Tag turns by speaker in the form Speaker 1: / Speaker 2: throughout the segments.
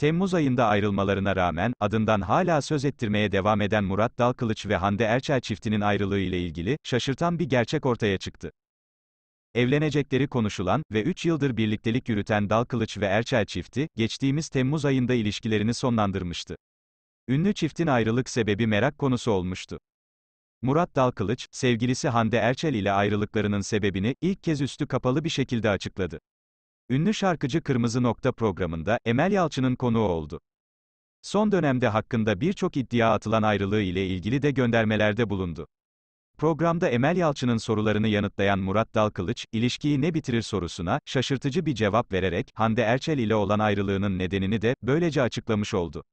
Speaker 1: Temmuz ayında ayrılmalarına rağmen, adından hala söz ettirmeye devam eden Murat Dalkılıç ve Hande Erçel çiftinin ayrılığı ile ilgili, şaşırtan bir gerçek ortaya çıktı. Evlenecekleri konuşulan ve 3 yıldır birliktelik yürüten Dalkılıç ve Erçel çifti, geçtiğimiz Temmuz ayında ilişkilerini sonlandırmıştı. Ünlü çiftin ayrılık sebebi merak konusu olmuştu. Murat Dalkılıç, sevgilisi Hande Erçel ile ayrılıklarının sebebini, ilk kez üstü kapalı bir şekilde açıkladı. Ünlü şarkıcı Kırmızı Nokta programında Emel Yalçın'ın konuğu oldu. Son dönemde hakkında birçok iddia atılan ayrılığı ile ilgili de göndermelerde bulundu. Programda Emel Yalçın'ın sorularını yanıtlayan Murat Dalkılıç, ilişkiyi ne bitirir sorusuna şaşırtıcı bir cevap vererek Hande Erçel ile olan ayrılığının nedenini de böylece açıklamış oldu.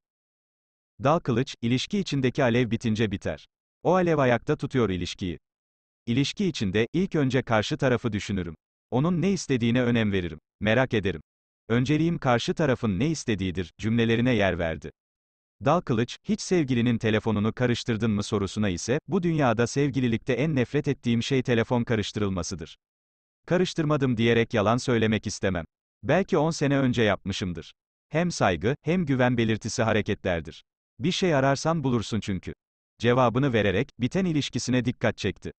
Speaker 1: Dalkılıç, ilişki içindeki alev bitince biter. O alev ayakta tutuyor ilişkiyi. İlişki içinde ilk önce karşı tarafı düşünürüm. Onun ne istediğine önem veririm. Merak ederim. Önceliğim karşı tarafın ne istediğidir, cümlelerine yer verdi. Dal Kılıç, hiç sevgilinin telefonunu karıştırdın mı sorusuna ise, bu dünyada sevgililikte en nefret ettiğim şey telefon karıştırılmasıdır. Karıştırmadım diyerek yalan söylemek istemem. Belki 10 sene önce yapmışımdır. Hem saygı, hem güven belirtisi hareketlerdir. Bir şey ararsan bulursun çünkü. Cevabını vererek, biten ilişkisine dikkat çekti.